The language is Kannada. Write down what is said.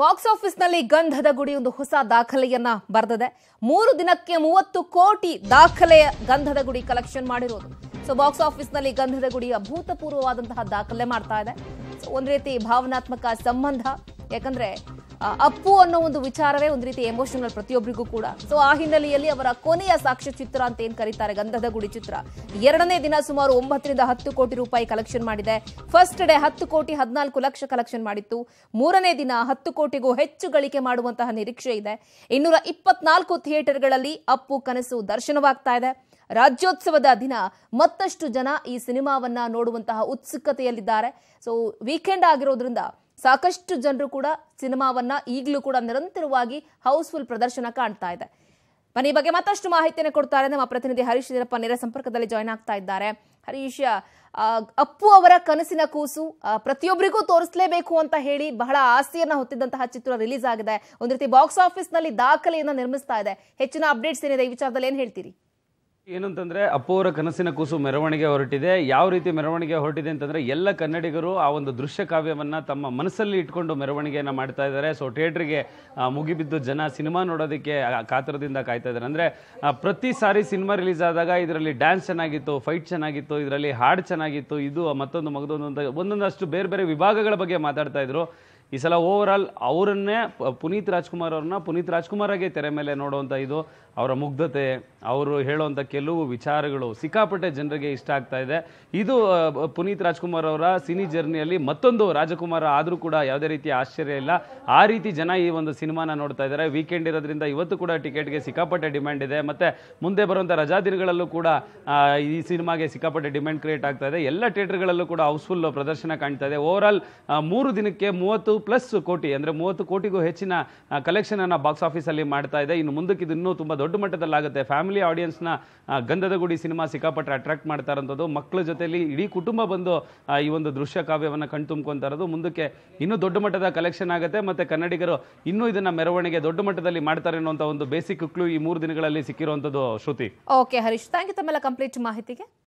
ಬಾಕ್ಸ್ ಆಫೀಸ್ನಲ್ಲಿ ಗಂಧದ ಗುಡಿ ಒಂದು ಹೊಸ ದಾಖಲೆಯನ್ನ ಬರೆದಿದೆ ಮೂರು ದಿನಕ್ಕೆ ಮೂವತ್ತು ಕೋಟಿ ದಾಖಲೆಯ ಗಂಧದ ಗುಡಿ ಕಲೆಕ್ಷನ್ ಮಾಡಿರೋದು ಸೊ ಬಾಕ್ಸ್ ಆಫೀಸ್ನಲ್ಲಿ ಗಂಧದ ಗುಡಿ ಅಭೂತಪೂರ್ವವಾದಂತಹ ದಾಖಲೆ ಮಾಡ್ತಾ ಇದೆ ಸೊ ಒಂದು ರೀತಿ ಭಾವನಾತ್ಮಕ ಸಂಬಂಧ ಯಾಕಂದ್ರೆ ಅಪ್ಪು ಅನ್ನೋ ಒಂದು ವಿಚಾರವೇ ಒಂದು ರೀತಿ ಎಮೋಷನಲ್ ಪ್ರತಿಯೊಬ್ಬರಿಗೂ ಕೂಡ ಸೊ ಆ ಹಿನ್ನೆಲೆಯಲ್ಲಿ ಅವರ ಕೊನೆಯ ಸಾಕ್ಷ್ಯ ಚಿತ್ರ ಅಂತ ಏನ್ ಕರೀತಾರೆ ಗಂಧದ ಗುಡಿ ಚಿತ್ರ ಎರಡನೇ ದಿನ ಸುಮಾರು ಒಂಬತ್ತರಿಂದ ಹತ್ತು ಕೋಟಿ ರೂಪಾಯಿ ಕಲೆಕ್ಷನ್ ಮಾಡಿದೆ ಫಸ್ಟ್ ಡೇ ಹತ್ತು ಕೋಟಿ ಹದಿನಾಲ್ಕು ಲಕ್ಷ ಕಲೆಕ್ಷನ್ ಮಾಡಿತ್ತು ಮೂರನೇ ದಿನ ಹತ್ತು ಕೋಟಿಗೂ ಹೆಚ್ಚು ಗಳಿಕೆ ಮಾಡುವಂತಹ ನಿರೀಕ್ಷೆ ಇದೆ ಇನ್ನೂರ ಇಪ್ಪತ್ನಾಲ್ಕು ಥಿಯೇಟರ್ಗಳಲ್ಲಿ ಅಪ್ಪು ಕನಸು ದರ್ಶನವಾಗ್ತಾ ಇದೆ ರಾಜ್ಯೋತ್ಸವದ ದಿನ ಮತ್ತಷ್ಟು ಜನ ಈ ಸಿನಿಮಾವನ್ನ ನೋಡುವಂತಹ ಉತ್ಸುಕತೆಯಲ್ಲಿದ್ದಾರೆ ಸೊ ವೀಕೆಂಡ್ ಆಗಿರೋದ್ರಿಂದ ಸಾಕಷ್ಟು ಜನರು ಕೂಡ ಸಿನಿಮಾವನ್ನ ಈಗಲೂ ಕೂಡ ನಿರಂತರವಾಗಿ ಹೌಸ್ಫುಲ್ ಪ್ರದರ್ಶನ ಕಾಣ್ತಾ ಇದೆ ಮನೆ ಬಗ್ಗೆ ಮತ್ತಷ್ಟು ಮಾಹಿತಿಯನ್ನು ಕೊಡ್ತಾರೆ ನಮ್ಮ ಪ್ರತಿನಿಧಿ ಹರೀಶ್ ಇದರಪ್ಪ ನೇರ ಸಂಪರ್ಕದಲ್ಲಿ ಜಾಯ್ನ್ ಆಗ್ತಾ ಇದ್ದಾರೆ ಹರೀಶ್ ಅಪ್ಪು ಅವರ ಕನಸಿನ ಕೂಸು ಪ್ರತಿಯೊಬ್ಬರಿಗೂ ತೋರಿಸಲೇಬೇಕು ಅಂತ ಹೇಳಿ ಬಹಳ ಆಸ್ತಿಯನ್ನ ಹೊತ್ತಿದ್ದಂತಹ ಚಿತ್ರ ರಿಲೀಸ್ ಆಗಿದೆ ಒಂದು ರೀತಿ ಬಾಕ್ಸ್ ಆಫೀಸ್ ನಲ್ಲಿ ದಾಖಲೆಯನ್ನ ನಿರ್ಮಿಸ್ತಾ ಇದೆ ಹೆಚ್ಚಿನ ಅಪ್ಡೇಟ್ಸ್ ಏನಿದೆ ಈ ವಿಚಾರದಲ್ಲಿ ಏನ್ ಹೇಳ್ತೀರಿ ಏನಂತಂದ್ರೆ ಅಪ್ಪು ಅವರ ಕನಸಿನ ಕೂಸು ಮೆರವಣಿಗೆ ಹೊರಟಿದೆ ಯಾವ ರೀತಿ ಮೆರವಣಿಗೆ ಹೊರಟಿದೆ ಅಂತಂದ್ರೆ ಎಲ್ಲ ಕನ್ನಡಿಗರು ಆ ಒಂದು ದೃಶ್ಯ ಕಾವ್ಯವನ್ನ ತಮ್ಮ ಮನಸ್ಸಲ್ಲಿ ಇಟ್ಕೊಂಡು ಮೆರವಣಿಗೆಯನ್ನ ಮಾಡ್ತಾ ಇದ್ದಾರೆ ಸೊ ಥಿಯೇಟ್ರಿಗೆ ಮುಗಿಬಿದ್ದು ಜನ ಸಿನಿಮಾ ನೋಡೋದಕ್ಕೆ ಕಾತರದಿಂದ ಕಾಯ್ತಾ ಇದ್ದಾರೆ ಅಂದ್ರೆ ಪ್ರತಿ ಸಾರಿ ಸಿನಿಮಾ ರಿಲೀಸ್ ಆದಾಗ ಇದರಲ್ಲಿ ಡ್ಯಾನ್ಸ್ ಚೆನ್ನಾಗಿತ್ತು ಫೈಟ್ ಚೆನ್ನಾಗಿತ್ತು ಇದರಲ್ಲಿ ಹಾಡು ಚೆನ್ನಾಗಿತ್ತು ಇದು ಮತ್ತೊಂದು ಮಗದೊಂದು ಒಂದೊಂದಷ್ಟು ಬೇರೆ ಬೇರೆ ವಿಭಾಗಗಳ ಬಗ್ಗೆ ಮಾತಾಡ್ತಾ ಇದ್ರು ಈ ಸಲ ಓವರ್ ಆಲ್ ಅವರನ್ನೇ ಪುನೀತ್ ರಾಜ್ಕುಮಾರ್ ಅವ್ರನ್ನ ಪುನೀತ್ ರಾಜ್ಕುಮಾರ್ ತೆರೆ ಮೇಲೆ ನೋಡುವಂಥ ಇದು ಅವರ ಮುಗ್ಧತೆ ಅವರು ಹೇಳುವಂಥ ಕೆಲವು ವಿಚಾರಗಳು ಸಿಕ್ಕಾಪಟ್ಟೆ ಜನರಿಗೆ ಇಷ್ಟ ಆಗ್ತಾ ಇದೆ ಇದು ಪುನೀತ್ ರಾಜ್ಕುಮಾರ್ ಅವರ ಸಿನಿ ಜರ್ನಿಯಲ್ಲಿ ಮತ್ತೊಂದು ರಾಜಕುಮಾರ ಆದರೂ ಕೂಡ ಯಾವುದೇ ರೀತಿಯ ಆಶ್ಚರ್ಯ ಇಲ್ಲ ಆ ರೀತಿ ಜನ ಈ ಒಂದು ಸಿನಿಮಾನ ನೋಡ್ತಾ ಇದ್ದಾರೆ ವೀಕೆಂಡ್ ಇರೋದ್ರಿಂದ ಇವತ್ತು ಕೂಡ ಟಿಕೆಟ್ಗೆ ಸಿಕ್ಕಾಪಟ್ಟೆ ಡಿಮ್ಯಾಂಡ್ ಇದೆ ಮತ್ತು ಮುಂದೆ ಬರುವಂಥ ರಜಾ ದಿನಗಳಲ್ಲೂ ಕೂಡ ಈ ಸಿನಿಮಾಗೆ ಸಿಕ್ಕಾಪಟ್ಟೆ ಡಿಮ್ಯಾಂಡ್ ಕ್ರಿಯೇಟ್ ಆಗ್ತಾ ಇದೆ ಎಲ್ಲ ಥಿಯೇಟರ್ಗಳಲ್ಲೂ ಕೂಡ ಹೌಸ್ಫುಲ್ ಪ್ರದರ್ಶನ ಕಾಣ್ತಾ ಇದೆ ಓವರ್ ಮೂರು ದಿನಕ್ಕೆ ಮೂವತ್ತು ಪ್ಲಸ್ ಕೋಟಿ ಅಂದರೆ ಮೂವತ್ತು ಕೋಟಿಗೂ ಹೆಚ್ಚಿನ ಕಲೆಕ್ಷನನ್ನು ಬಾಕ್ಸ್ ಆಫೀಸಲ್ಲಿ ಮಾಡ್ತಾ ಇದೆ ಇನ್ನು ಮುಂದಕ್ಕೆ ಇದು ಇನ್ನೂ ತುಂಬ ದೊಡ್ಡ ಮಟ್ಟದಲ್ಲಾಗುತ್ತೆ ಫ್ಯಾಮಿಲಿ ಆಡಿಯನ್ಸ್ನ ಗಂಧದ ಗುಡಿ ಸಿನಿಮಾ ಸಿಕ್ಕಾಪಟ್ಟೆ ಅಟ್ರಾಕ್ಟ್ ಮಾಡ್ತಾ ಇರೋಂಥದ್ದು ಮಕ್ಕಳ ಜೊತೆಲಿ ಇಡೀ ಕುಟುಂಬ ಬಂದು ಈ ಒಂದು ದೃಶ್ಯ ಕಾವ್ಯವನ್ನು ಕಣ್ತುಂಬ್ಕೊತಾ ಇರೋದು ಮುಂದಕ್ಕೆ ಇನ್ನೂ ದೊಡ್ಡ ಮಟ್ಟದ ಕಲೆಕ್ಷನ್ ಆಗುತ್ತೆ ಮತ್ತು ಕನ್ನಡಿಗರು ಇನ್ನೂ ಇದನ್ನ ಮೆರವಣಿಗೆ ದೊಡ್ಡ ಮಟ್ಟದಲ್ಲಿ ಮಾಡ್ತಾರೆ ಅನ್ನೋಂಥ ಒಂದು ಬೇಸಿಕ್ ಕ್ಲೂ ಈ ಮೂರು ದಿನಗಳಲ್ಲಿ ಸಿಕ್ಕಿರುವಂಥದ್ದು Shruti okay Harish thank you ತಮ್ಮೆಲ್ಲ ಕಂಪ್ಲೀಟ್ ಮಾಹಿತಿಗೆ